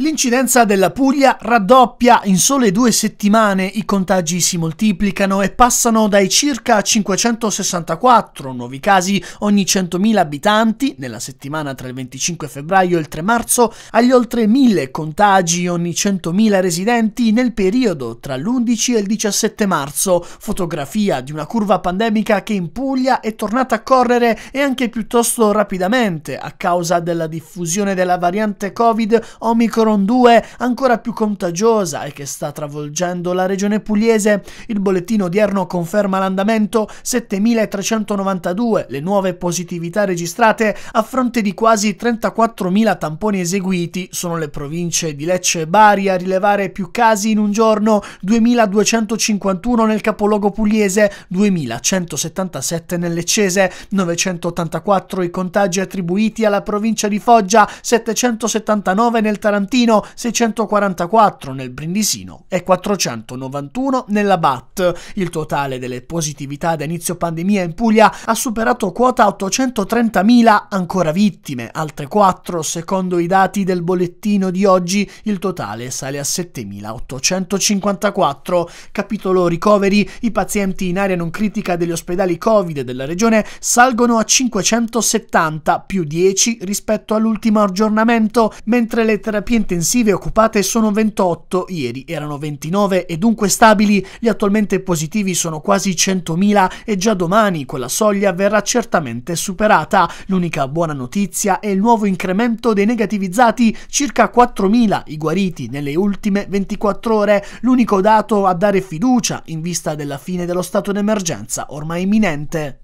L'incidenza della Puglia raddoppia in sole due settimane, i contagi si moltiplicano e passano dai circa 564 nuovi casi ogni 100.000 abitanti nella settimana tra il 25 febbraio e il 3 marzo agli oltre 1.000 contagi ogni 100.000 residenti nel periodo tra l'11 e il 17 marzo, fotografia di una curva pandemica che in Puglia è tornata a correre e anche piuttosto rapidamente a causa della diffusione della variante Covid Omicron Omicron 2 ancora più contagiosa e che sta travolgendo la regione pugliese. Il bollettino odierno conferma l'andamento 7.392 le nuove positività registrate a fronte di quasi 34.000 tamponi eseguiti. Sono le province di Lecce e Bari a rilevare più casi in un giorno, 2.251 nel capoluogo pugliese, 2.177 nel leccese, 984 i contagi attribuiti alla provincia di Foggia, 779 nel Tarantino, Avellino, 644 nel Brindisino e 491 nella BAT. Il totale delle positività da inizio pandemia in Puglia ha superato quota 830.000 ancora vittime, altre 4 secondo i dati del bollettino di oggi, il totale sale a 7.854. Capitolo ricoveri, i pazienti in area non critica degli ospedali Covid della regione salgono a 570 più 10 rispetto all'ultimo aggiornamento, mentre le terapie intensive occupate sono 28, ieri erano 29 e dunque stabili, gli attualmente positivi sono quasi 100.000 e già domani quella soglia verrà certamente superata. L'unica buona notizia è il nuovo incremento dei negativizzati, circa 4.000 i guariti nelle ultime 24 ore, l'unico dato a dare fiducia in vista della fine dello stato d'emergenza ormai imminente.